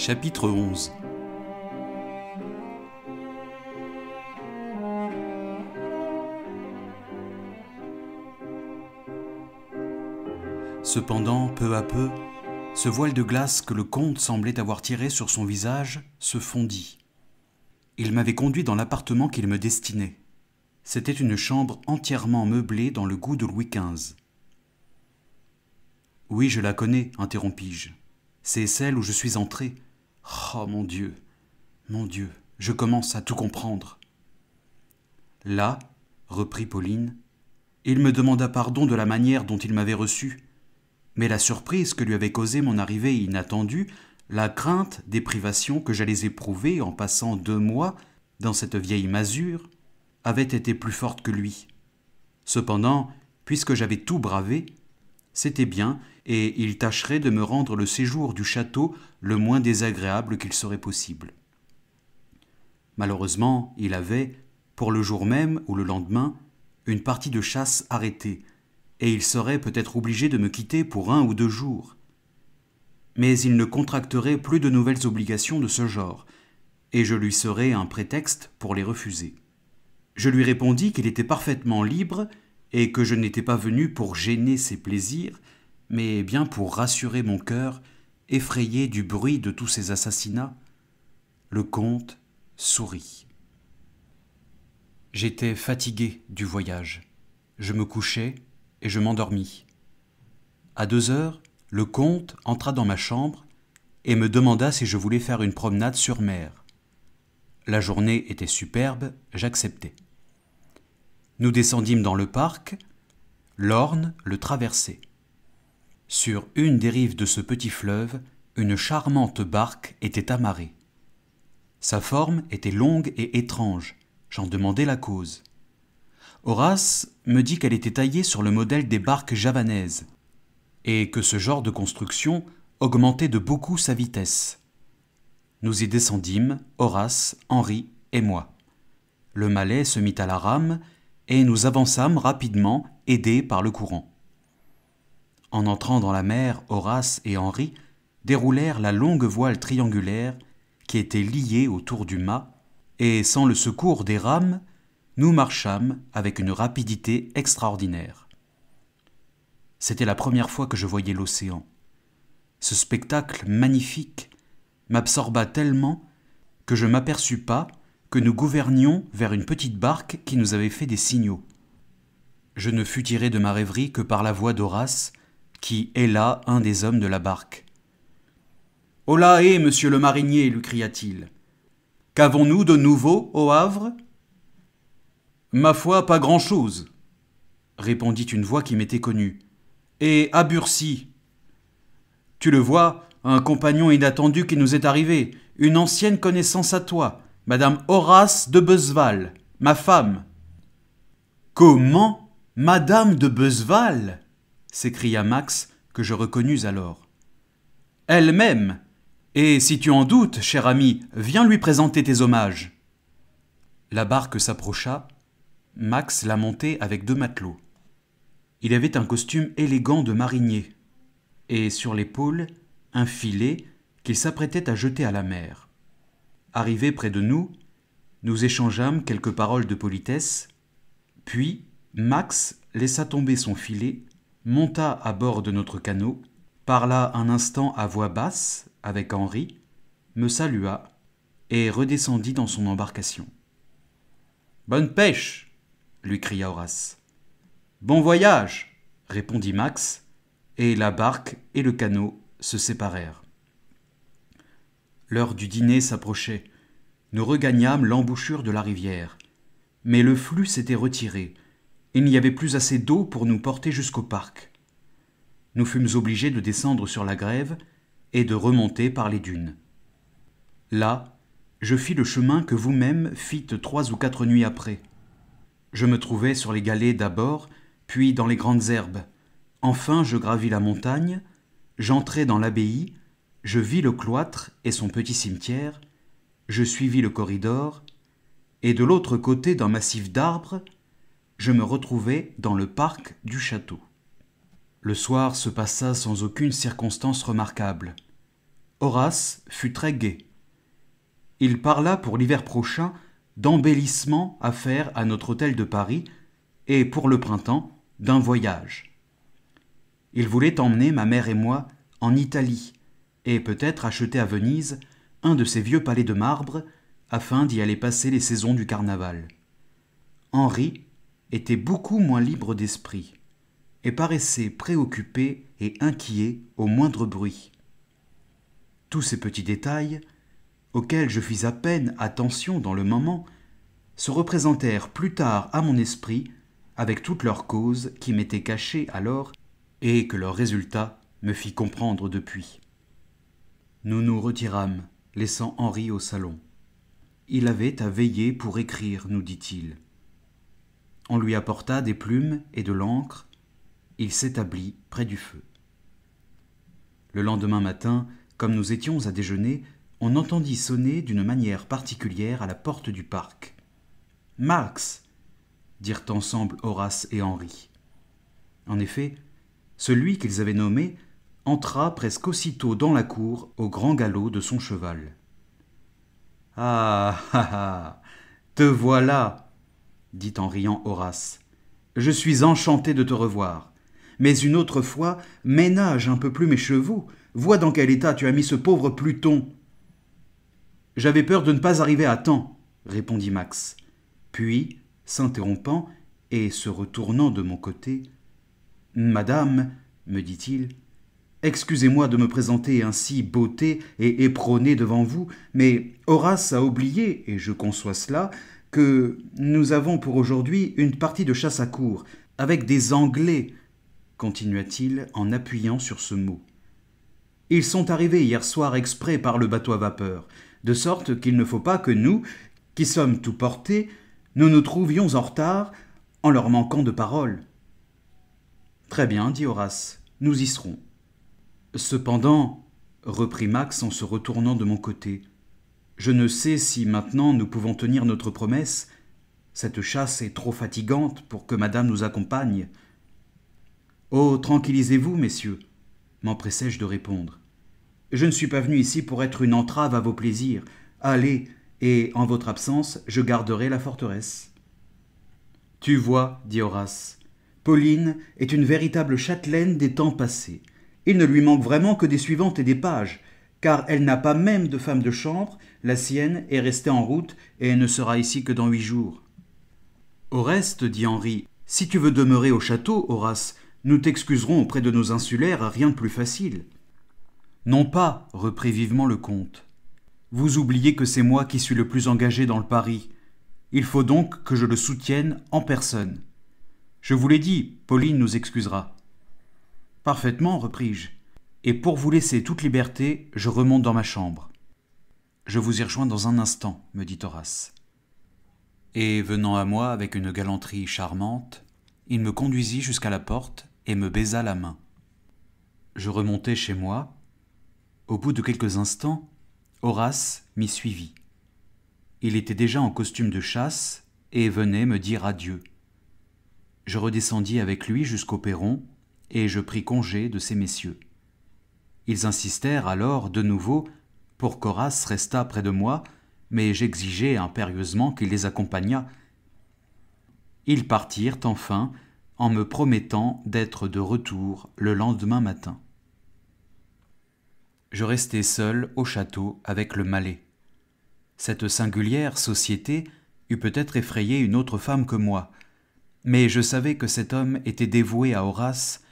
Chapitre 11 Cependant, peu à peu, ce voile de glace que le comte semblait avoir tiré sur son visage se fondit. Il m'avait conduit dans l'appartement qu'il me destinait. C'était une chambre entièrement meublée dans le goût de Louis XV. Oui, je la connais, interrompis-je. C'est celle où je suis entré, Oh mon Dieu, mon Dieu, je commence à tout comprendre. Là, reprit Pauline, il me demanda pardon de la manière dont il m'avait reçu, mais la surprise que lui avait causée mon arrivée inattendue, la crainte des privations que j'allais éprouver en passant deux mois dans cette vieille masure, avait été plus forte que lui. Cependant, puisque j'avais tout bravé, c'était bien, et il tâcherait de me rendre le séjour du château le moins désagréable qu'il serait possible. Malheureusement, il avait, pour le jour même ou le lendemain, une partie de chasse arrêtée, et il serait peut-être obligé de me quitter pour un ou deux jours. Mais il ne contracterait plus de nouvelles obligations de ce genre, et je lui serais un prétexte pour les refuser. Je lui répondis qu'il était parfaitement libre et que je n'étais pas venu pour gêner ses plaisirs, mais bien pour rassurer mon cœur, effrayé du bruit de tous ces assassinats, le comte sourit. J'étais fatigué du voyage. Je me couchai et je m'endormis. À deux heures, le comte entra dans ma chambre et me demanda si je voulais faire une promenade sur mer. La journée était superbe, j'acceptai. Nous descendîmes dans le parc, l'Orne le traversait. Sur une des rives de ce petit fleuve, une charmante barque était amarrée. Sa forme était longue et étrange, j'en demandai la cause. Horace me dit qu'elle était taillée sur le modèle des barques javanaises, et que ce genre de construction augmentait de beaucoup sa vitesse. Nous y descendîmes, Horace, Henri et moi. Le Malais se mit à la rame et nous avançâmes rapidement, aidés par le courant. En entrant dans la mer, Horace et Henri déroulèrent la longue voile triangulaire qui était liée autour du mât, et sans le secours des rames, nous marchâmes avec une rapidité extraordinaire. C'était la première fois que je voyais l'océan. Ce spectacle magnifique m'absorba tellement que je m'aperçus pas, que nous gouvernions vers une petite barque qui nous avait fait des signaux. Je ne fus tiré de ma rêverie que par la voix d'Horace, qui est là un des hommes de la barque. Hola hé, eh, monsieur le marinier lui cria-t-il. Qu'avons-nous de nouveau au Havre Ma foi, pas grand-chose, répondit une voix qui m'était connue. Et à Tu le vois, un compagnon inattendu qui nous est arrivé, une ancienne connaissance à toi, Madame Horace de Beuzeval, ma femme. Comment Madame de Beuzeval s'écria Max, que je reconnus alors. Elle-même. Et si tu en doutes, cher ami, viens lui présenter tes hommages. La barque s'approcha. Max la montait avec deux matelots. Il avait un costume élégant de marinier, et sur l'épaule un filet qu'il s'apprêtait à jeter à la mer. Arrivé près de nous, nous échangeâmes quelques paroles de politesse, puis Max laissa tomber son filet, monta à bord de notre canot, parla un instant à voix basse avec Henri, me salua et redescendit dans son embarcation. Bonne pêche lui cria Horace. Bon voyage répondit Max, et la barque et le canot se séparèrent. L'heure du dîner s'approchait. Nous regagnâmes l'embouchure de la rivière. Mais le flux s'était retiré. Il n'y avait plus assez d'eau pour nous porter jusqu'au parc. Nous fûmes obligés de descendre sur la grève et de remonter par les dunes. Là, je fis le chemin que vous-même fîtes trois ou quatre nuits après. Je me trouvai sur les galets d'abord, puis dans les grandes herbes. Enfin, je gravis la montagne, j'entrai dans l'abbaye, je vis le cloître et son petit cimetière, je suivis le corridor, et de l'autre côté d'un massif d'arbres, je me retrouvai dans le parc du château. Le soir se passa sans aucune circonstance remarquable. Horace fut très gai. Il parla pour l'hiver prochain d'embellissements à faire à notre hôtel de Paris et pour le printemps d'un voyage. Il voulait emmener ma mère et moi en Italie, et peut-être acheter à Venise un de ces vieux palais de marbre afin d'y aller passer les saisons du carnaval. Henri était beaucoup moins libre d'esprit et paraissait préoccupé et inquiet au moindre bruit. Tous ces petits détails, auxquels je fis à peine attention dans le moment, se représentèrent plus tard à mon esprit avec toutes leurs causes qui m'étaient cachées alors et que leur résultat me fit comprendre depuis. Nous nous retirâmes, laissant Henri au salon. Il avait à veiller pour écrire, nous dit-il. On lui apporta des plumes et de l'encre. Il s'établit près du feu. Le lendemain matin, comme nous étions à déjeuner, on entendit sonner d'une manière particulière à la porte du parc. Marx dirent ensemble Horace et Henri. En effet, celui qu'ils avaient nommé entra presque aussitôt dans la cour au grand galop de son cheval. Ah ah ah Te voilà dit en riant Horace. Je suis enchanté de te revoir. Mais une autre fois, ménage un peu plus mes chevaux. Vois dans quel état tu as mis ce pauvre Pluton. J'avais peur de ne pas arriver à temps, répondit Max. Puis, s'interrompant et se retournant de mon côté, Madame, me dit-il, Excusez-moi de me présenter ainsi beauté et éperonné devant vous, mais Horace a oublié, et je conçois cela, que nous avons pour aujourd'hui une partie de chasse à cour, avec des Anglais, continua-t-il en appuyant sur ce mot. Ils sont arrivés hier soir exprès par le bateau à vapeur, de sorte qu'il ne faut pas que nous, qui sommes tout portés, nous nous trouvions en retard en leur manquant de parole. Très bien, dit Horace, nous y serons. Cependant, reprit Max en se retournant de mon côté, je ne sais si maintenant nous pouvons tenir notre promesse. Cette chasse est trop fatigante pour que madame nous accompagne. Oh, tranquillisez-vous, messieurs, m'empressai-je de répondre. Je ne suis pas venu ici pour être une entrave à vos plaisirs. Allez, et en votre absence, je garderai la forteresse. Tu vois, dit Horace, Pauline est une véritable châtelaine des temps passés. Il ne lui manque vraiment que des suivantes et des pages, car elle n'a pas même de femme de chambre, la sienne est restée en route et ne sera ici que dans huit jours. Au reste, dit Henri, si tu veux demeurer au château, Horace, nous t'excuserons auprès de nos insulaires, à rien de plus facile. Non pas, reprit vivement le comte. Vous oubliez que c'est moi qui suis le plus engagé dans le pari. Il faut donc que je le soutienne en personne. Je vous l'ai dit, Pauline nous excusera. Parfaitement, repris-je. Et pour vous laisser toute liberté, je remonte dans ma chambre. Je vous y rejoins dans un instant, me dit Horace. Et venant à moi avec une galanterie charmante, il me conduisit jusqu'à la porte et me baisa la main. Je remontai chez moi. Au bout de quelques instants, Horace m'y suivit. Il était déjà en costume de chasse et venait me dire adieu. Je redescendis avec lui jusqu'au perron et je pris congé de ces messieurs. Ils insistèrent alors de nouveau pour qu'Horace restât près de moi, mais j'exigeai impérieusement qu'il les accompagnât. Ils partirent enfin, en me promettant d'être de retour le lendemain matin. Je restai seul au château avec le malais. Cette singulière société eût peut-être effrayé une autre femme que moi, mais je savais que cet homme était dévoué à Horace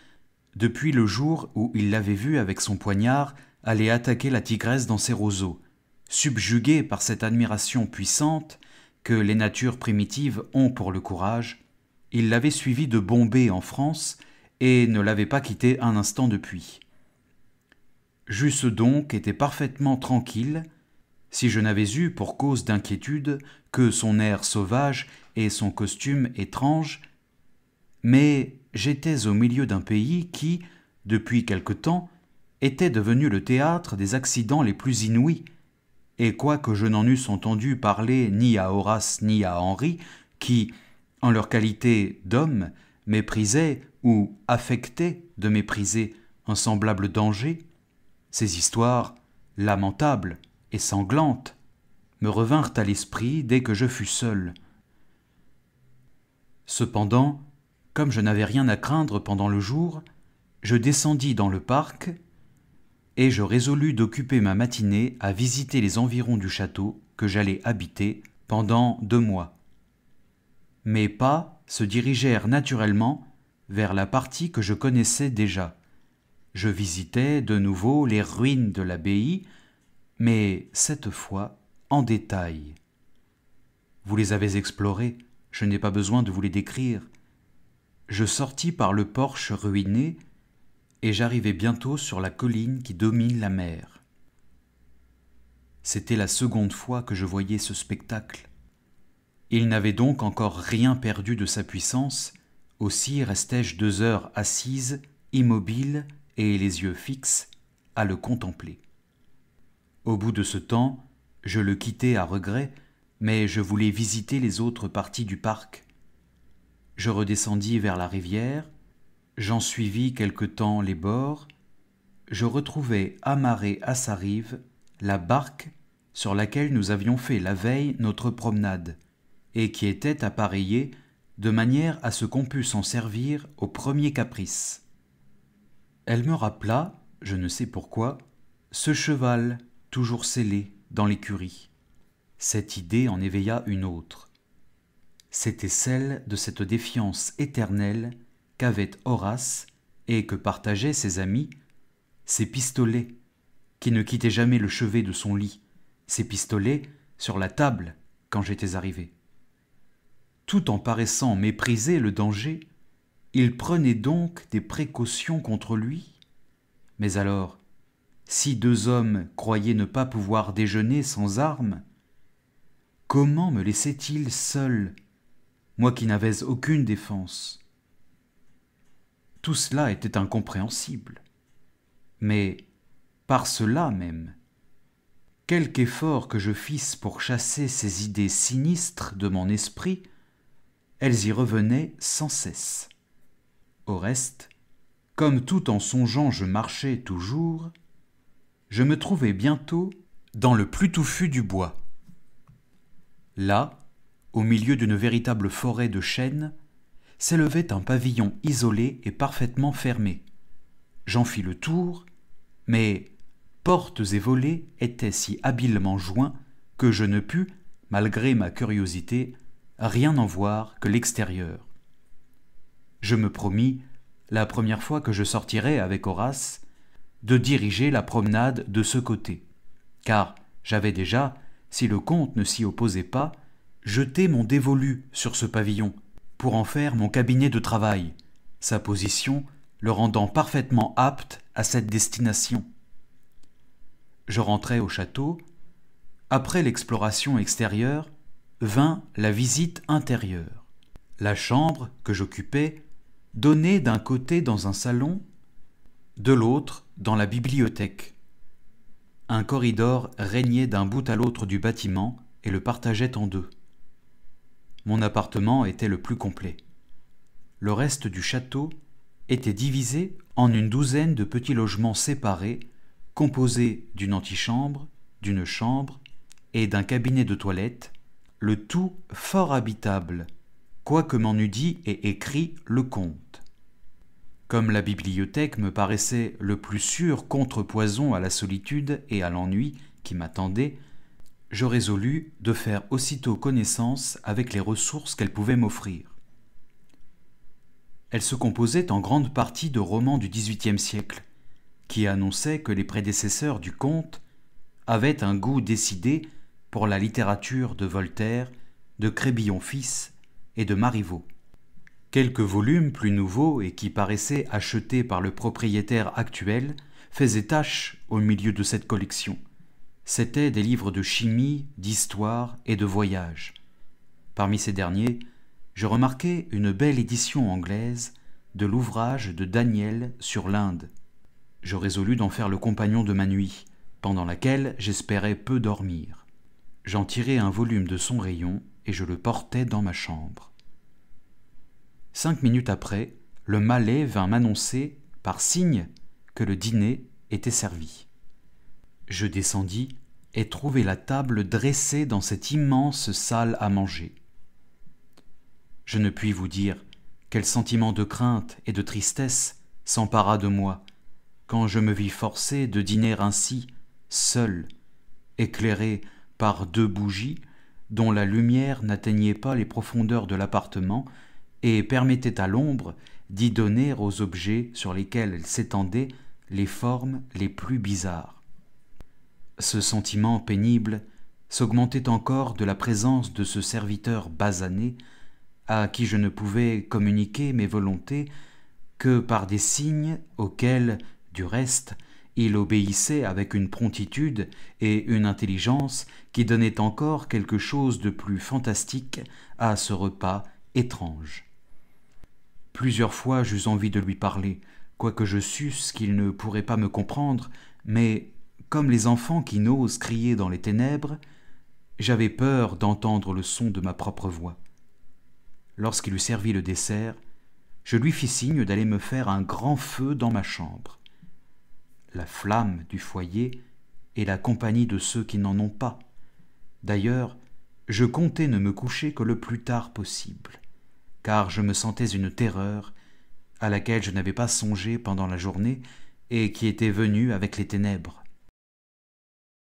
depuis le jour où il l'avait vu avec son poignard aller attaquer la tigresse dans ses roseaux, subjugué par cette admiration puissante que les natures primitives ont pour le courage, il l'avait suivi de Bombay en France et ne l'avait pas quitté un instant depuis. J'eusse donc été parfaitement tranquille si je n'avais eu pour cause d'inquiétude que son air sauvage et son costume étrange, mais j'étais au milieu d'un pays qui, depuis quelque temps, était devenu le théâtre des accidents les plus inouïs, et quoique je n'en eusse entendu parler ni à Horace ni à Henri, qui, en leur qualité d'hommes, méprisaient ou affectaient de mépriser un semblable danger, ces histoires, lamentables et sanglantes, me revinrent à l'esprit dès que je fus seul. Cependant, comme je n'avais rien à craindre pendant le jour, je descendis dans le parc et je résolus d'occuper ma matinée à visiter les environs du château que j'allais habiter pendant deux mois. Mes pas se dirigèrent naturellement vers la partie que je connaissais déjà. Je visitais de nouveau les ruines de l'abbaye, mais cette fois en détail. Vous les avez explorées, je n'ai pas besoin de vous les décrire je sortis par le porche ruiné, et j'arrivai bientôt sur la colline qui domine la mer. C'était la seconde fois que je voyais ce spectacle. Il n'avait donc encore rien perdu de sa puissance, aussi restai-je deux heures assise, immobile et les yeux fixes, à le contempler. Au bout de ce temps, je le quittai à regret, mais je voulais visiter les autres parties du parc. Je redescendis vers la rivière, j'en suivis quelque temps les bords, je retrouvai amarrée à sa rive la barque sur laquelle nous avions fait la veille notre promenade, et qui était appareillée de manière à ce qu'on pût s'en servir au premier caprice. Elle me rappela, je ne sais pourquoi, ce cheval toujours scellé dans l'écurie. Cette idée en éveilla une autre c'était celle de cette défiance éternelle qu'avait Horace et que partageaient ses amis, ses pistolets, qui ne quittaient jamais le chevet de son lit, ses pistolets sur la table quand j'étais arrivé. Tout en paraissant mépriser le danger, il prenait donc des précautions contre lui. Mais alors, si deux hommes croyaient ne pas pouvoir déjeuner sans armes, comment me laissait-il seul moi qui n'avais aucune défense. Tout cela était incompréhensible. Mais, par cela même, quelque effort que je fisse pour chasser ces idées sinistres de mon esprit, elles y revenaient sans cesse. Au reste, comme tout en songeant je marchais toujours, je me trouvais bientôt dans le plus touffu du bois. Là, au milieu d'une véritable forêt de chênes, s'élevait un pavillon isolé et parfaitement fermé. J'en fis le tour, mais portes et volets étaient si habilement joints que je ne pus, malgré ma curiosité, rien en voir que l'extérieur. Je me promis, la première fois que je sortirais avec Horace, de diriger la promenade de ce côté, car j'avais déjà, si le comte ne s'y opposait pas, jeter mon dévolu sur ce pavillon, pour en faire mon cabinet de travail, sa position le rendant parfaitement apte à cette destination. Je rentrai au château. Après l'exploration extérieure, vint la visite intérieure. La chambre que j'occupais donnait d'un côté dans un salon, de l'autre dans la bibliothèque. Un corridor régnait d'un bout à l'autre du bâtiment et le partageait en deux mon appartement était le plus complet. Le reste du château était divisé en une douzaine de petits logements séparés, composés d'une antichambre, d'une chambre et d'un cabinet de toilette, le tout fort habitable, quoique m'en eût dit et écrit le comte. Comme la bibliothèque me paraissait le plus sûr contrepoison à la solitude et à l'ennui qui m'attendait, je résolus de faire aussitôt connaissance avec les ressources qu'elle pouvait m'offrir. Elle se composait en grande partie de romans du XVIIIe siècle, qui annonçaient que les prédécesseurs du comte avaient un goût décidé pour la littérature de Voltaire, de Crébillon fils et de Marivaux. Quelques volumes plus nouveaux et qui paraissaient achetés par le propriétaire actuel faisaient tache au milieu de cette collection c'étaient des livres de chimie, d'histoire et de voyage. Parmi ces derniers, je remarquai une belle édition anglaise de l'ouvrage de Daniel sur l'Inde. Je résolus d'en faire le compagnon de ma nuit, pendant laquelle j'espérais peu dormir. J'en tirai un volume de son rayon et je le portai dans ma chambre. Cinq minutes après, le Malais vint m'annoncer, par signe, que le dîner était servi. Je descendis et trouvai la table dressée dans cette immense salle à manger. Je ne puis vous dire quel sentiment de crainte et de tristesse s'empara de moi quand je me vis forcé de dîner ainsi, seul, éclairé par deux bougies dont la lumière n'atteignait pas les profondeurs de l'appartement et permettait à l'ombre d'y donner aux objets sur lesquels elle s'étendait les formes les plus bizarres. Ce sentiment pénible s'augmentait encore de la présence de ce serviteur basané, à qui je ne pouvais communiquer mes volontés que par des signes auxquels, du reste, il obéissait avec une promptitude et une intelligence qui donnaient encore quelque chose de plus fantastique à ce repas étrange. Plusieurs fois j'eus envie de lui parler, quoique je susse qu'il ne pourrait pas me comprendre, mais comme les enfants qui n'osent crier dans les ténèbres, j'avais peur d'entendre le son de ma propre voix. Lorsqu'il eut servi le dessert, je lui fis signe d'aller me faire un grand feu dans ma chambre. La flamme du foyer est la compagnie de ceux qui n'en ont pas. D'ailleurs, je comptais ne me coucher que le plus tard possible, car je me sentais une terreur à laquelle je n'avais pas songé pendant la journée et qui était venue avec les ténèbres.